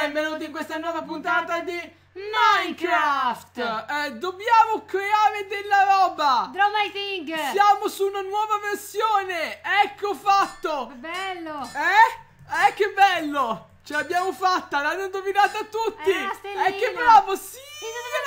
benvenuti in questa nuova puntata di Minecraft! Eh, eh dobbiamo creare della roba! Draw my thing! Siamo su una nuova versione! Ecco fatto! Che bello! Eh? Eh che bello! Ce l'abbiamo fatta! L'hanno indovinata tutti! E eh, che bravo! Sì!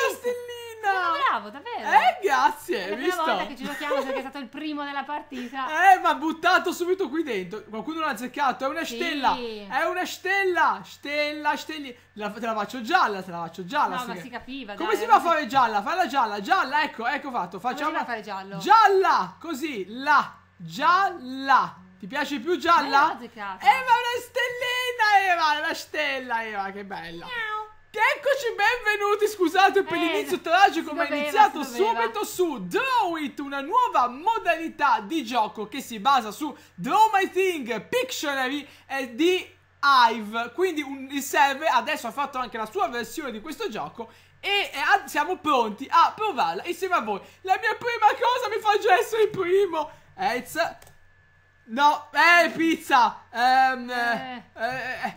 La stellina! Sono bravo, davvero. Eh, grazie. È la prima volta che ci giochiamo perché è stato il primo della partita. Eh, ma buttato subito qui dentro. Qualcuno l'ha azzeccato. È una sì. stella. È una stella. Stella, stelli. La, te la faccio gialla, te la faccio gialla. No, ma che... si capiva. Come dai, si va a fare gialla? Fai la gialla, gialla, ecco, ecco fatto. Facciamo. Come fare giallo? Gialla! Così, la, gialla. Ti piace più gialla? Eh, ma una stellina, Eva, una stella, Eva, che bella. Miau. Eccoci, benvenuti, scusate per eh, l'inizio tragico ma è iniziato subito su Draw It, una nuova modalità di gioco che si basa su Draw My Thing, Pictionary e di Hive, quindi un, il server adesso ha fatto anche la sua versione di questo gioco e a, siamo pronti a provarla insieme a voi. La mia prima cosa mi fa già essere il primo, Ezz No, eh, pizza! Um, eh, eh,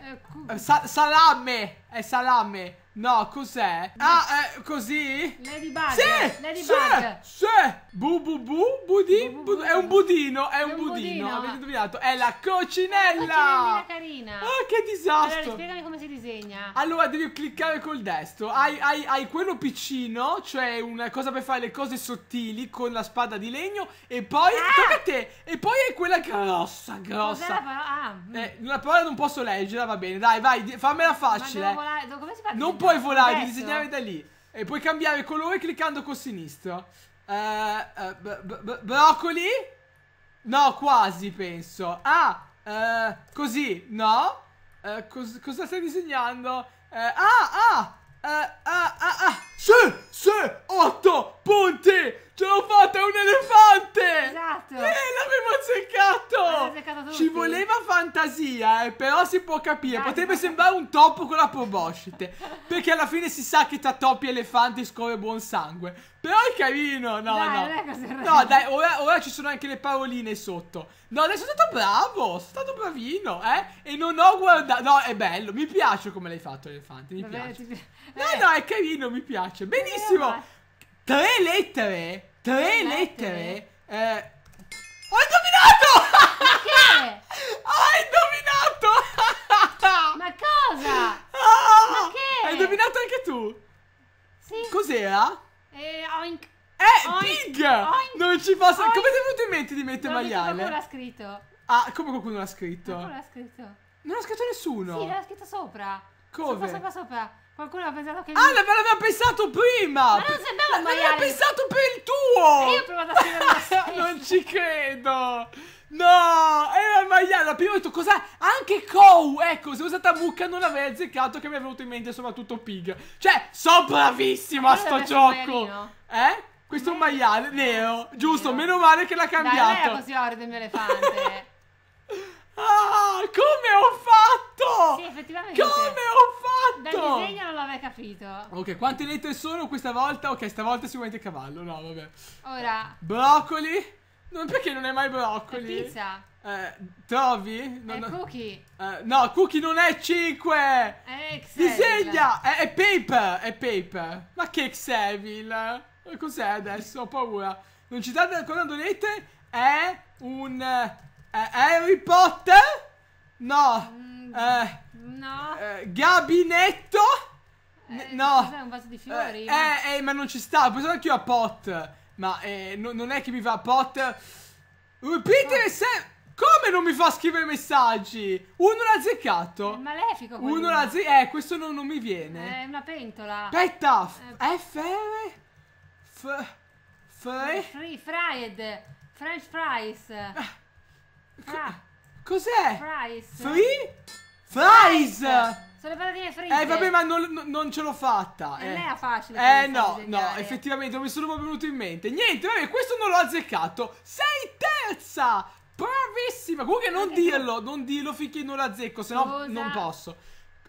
eh, salamme! È salame! No, cos'è? Ah, eh, così? Ladybug. Sì! Ladybug. Sì! sì. Bu bu bu, budi, bu, bu, bu. È un budino, è, è un, budino. budino. Avete indovinato? È la cocinella. La carina. Oh, che disastro. Allora, spiegami come si disegna. Allora, devi cliccare col destro. Hai, hai, hai quello piccino, cioè una cosa per fare le cose sottili con la spada di legno. E poi, ah! te. E poi hai quella grossa, grossa. Cos'è la parola? Ah. Mm. Eh, la parola non posso leggere, va bene. Dai, vai, fammela facile. Ma devo volare, come si fa? Non puoi volare, devi disegnare da lì. E puoi cambiare colore cliccando con sinistro. Uh, uh, broccoli? No, quasi penso. Ah, uh, così, no? Cos cosa stai disegnando? ah, ah, ah, ah, eh, però si può capire. Potrebbe sembrare un topo con la proboscite. Perché alla fine si sa che tra topi e elefanti scorre buon sangue. Però è carino. No, dai, no. No, dai, ora, ora, ci sono anche le paroline sotto. No, adesso sono stato bravo. Sono stato bravino, eh. E non ho guardato. No, è bello. Mi piace come l'hai fatto, elefante. Mi Vabbè, piace. Ti... No, eh. no, è carino. Mi piace. Benissimo. Tre lettere. Tre, tre lettere. lettere. Eh. Ho indovinato! Perché? Ah, hai indovinato! Ma cosa? Ah, Ma che? Hai indovinato anche tu? Sì. Cos'era? Eh, oink. Eh, oink. pig! Oink. Non ci posso... Oink. Come ti è venuto in mente di mettere maiale? Qualcuno l'ha scritto. Ah, come qualcuno l'ha scritto? Qualcuno l'ha scritto. Non l'ha scritto nessuno. Sì, l'ha scritto sopra. Come? Sopra, sopra, sopra. Qualcuno ha pensato che... Ah, lui... l'aveva pensato prima! Ma non sembrava un maiale! L'aveva pensato per il tuo! E io ho provato a scrivere non ci credo! No! la prima ho detto cos'è? Anche Kou, ecco, se usata mucca non l'avrei azzeccato che mi è venuto in mente soprattutto Pig. Cioè, so bravissimo a eh, sto gioco. Eh? Questo è un maiale, nero. Giusto, nero. meno male che l'ha cambiato. Dai, non è così orrida il mio elefante. Ah, come ho fatto? Sì, effettivamente. Come ho fatto? Dal disegno non l'avevo capito. Ok, quante lettere sono questa volta? Ok, stavolta sicuramente cavallo, no, vabbè. Ora. Broccoli? perché non è mai broccoli? È pizza. Eh, trovi? Non, eh, è Cookie. Eh, no, Cookie non è 5. È Xavil. Disegna. È, è, Paper. È Paper. Ma che Xavil? Cos'è adesso? Ho paura. Non ci date ancora dolete? È un... Eh, è Harry Potter? No. Mm, eh, no. Eh, gabinetto? no. Cos'è un vaso di fiori? Eh, ma non ci sta. Ho pensato anch'io a Pot. Ma no, non è che mi va a Pot. Ripetere ah. sempre... Come non mi fa scrivere messaggi? Uno l'ha azzeccato. È malefico. Uno l'ha azzeccato. Eh, questo non, non, mi viene. È una pentola. Aspetta. F. Eh. Eh, FR. F. F. Free fried. French fries. Eh, ah. Cos'è? Fries. Free? Fries. Sono Sono patatine fritte. Eh, vabbè, ma non, non, ce l'ho fatta. Eh, eh. Non era facile. Eh, no, no, effettivamente, non mi sono proprio venuto in mente. Niente, vabbè, questo non l'ho azzeccato. Sei terza! Bravissima! Comunque non dirlo, non dirlo finché non la zecco, se no non posso.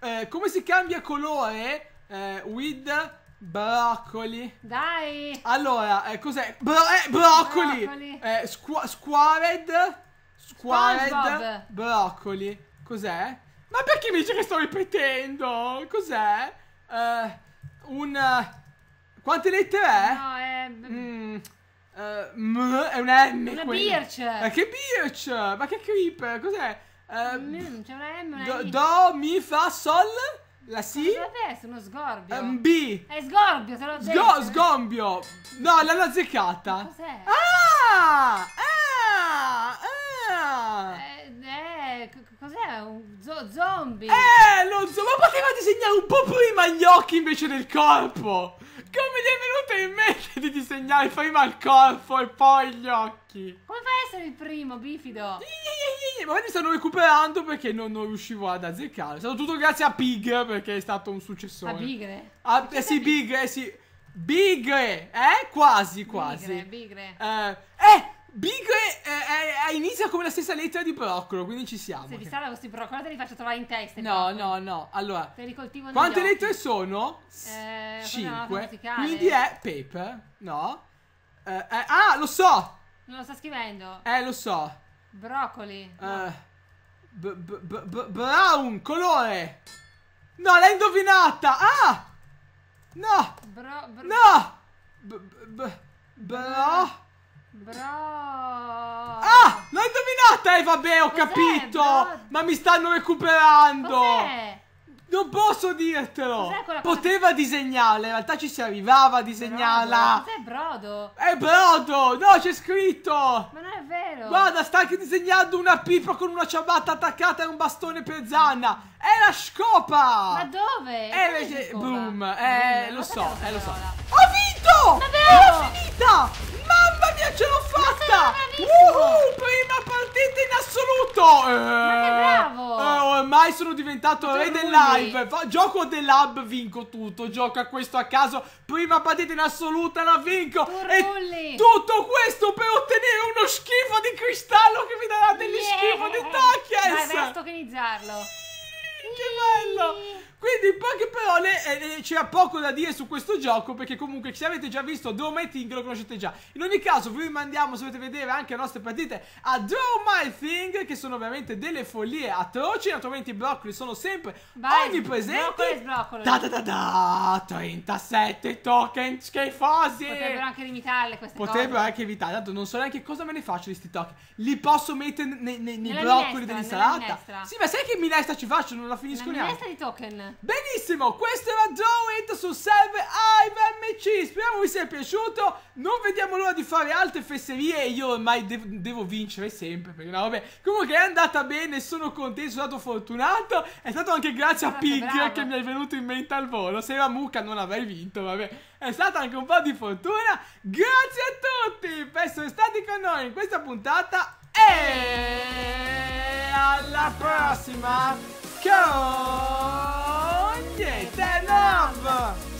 Eh, come si cambia colore? Eh, with broccoli. Dai! Allora, eh, cos'è? Bro eh, broccoli! broccoli. Eh, Squ squared. Squared. SpongeBob. Broccoli. Cos'è? Ma perché mi dice che sto ripetendo? Cos'è? Eh, un... Quante lettere è? No, è... Mm. mm. Uh, m è un M. Una quella. Birch. Ma che Birch? Ma che creep? Cos'è? Uh, mm, c'è una M. Una do, do, mi, fa, sol. La si? Vabbè, sono sgorbio. Um, B. È sgorbio, te l'ho detto. Sgo sgombio. No, l'hanno azzeccata. Cos'è? Ah! Ah! Ah! Eh, eh, cos'è? Un zo zombie? Eh, lo zombie. Ma poteva disegnare un po' prima gli occhi invece del corpo. Come ti è venuto in mente di disegnare prima il corpo e poi gli occhi? Come fai a essere il primo, bifido? Ma mi stanno recuperando perché non, non, riuscivo ad azzeccare. È stato tutto grazie a Pig perché è stato un successore. A Bigre? A, ah, eh sì, Bigre, sì. Bigre, eh? Quasi, quasi. Bigre, Bigre. Eh, eh Big è, è, è, inizia come la stessa lettera di Broccolo, quindi ci siamo. Se vi salva questi Procolo te li faccio trovare in testa. No, no, no. Allora, te li coltivo quante lettere sono? Eh, 5. Quindi è paper, no? Eh, eh, ah, lo so! Non lo sta scrivendo. Eh, lo so. Broccoli. No. Eh, brown, colore. No, l'hai indovinata. Ah! No! Bro, bro. No! B- b- bro. Bro. Ah! L'ho indovinata! Eh, vabbè, ho capito! Bro? Ma mi stanno recuperando! Non posso dirtelo! Poteva che... disegnarla, in realtà ci si arrivava a disegnarla! Brodo. Cos'è Brodo? È Brodo! No, c'è scritto! Ma non è vero! Guarda, sta anche disegnando una pipa con una ciabatta attaccata e un bastone per zanna! È la scopa! Ma dove? È la le... Bloom, eh, Bloom. lo so, eh, lo so. Ho vinto! Ma L'ho finita! Mamma! Vania ce l'ho fatta! Uh, prima partita in assoluto! Eh, Ma che bravo! Eh, ormai sono diventato re del live. Gioco del vinco tutto. Gioca questo a caso. Prima partita in assoluta la vinco. E tutto questo per ottenere uno schifo di cristallo che mi darà degli yeah. schifo di tacchies! Ma è organizzarlo bello! Quindi in poche parole eh, eh c'era poco da dire su questo gioco perché comunque se avete già visto Dome My Thing lo conoscete già. In ogni caso vi rimandiamo se volete vedere anche le nostre partite a Do My Thing che sono veramente delle follie atroci. Naturalmente i broccoli sono sempre Vai, ogni presente. Broccoli, Da da da da! 37 token schifosi! Potrebbero anche limitarle queste Potrebbero cose. anche evitare, tanto non so neanche cosa me ne faccio di questi token. Li posso mettere nei, nei, nei broccoli dell'insalata? Sì, ma sai che minestra ci faccio? Non la finisco neanche schiera di token. Benissimo, questo era Draw It su Serve AIVMC. Speriamo vi sia piaciuto. Non vediamo l'ora di fare altre fesserie. Io ormai devo, devo vincere sempre. Perché no, vabbè. Comunque è andata bene, sono contento, sono stato fortunato. È stato anche grazie Guarda, a Pig bravo. che mi è venuto in mente al volo. Se era mucca non avrei vinto, vabbè. È stata anche un po' di fortuna. Grazie a tutti per essere stati con noi in questa puntata. E alla prossima! con niente nuovo!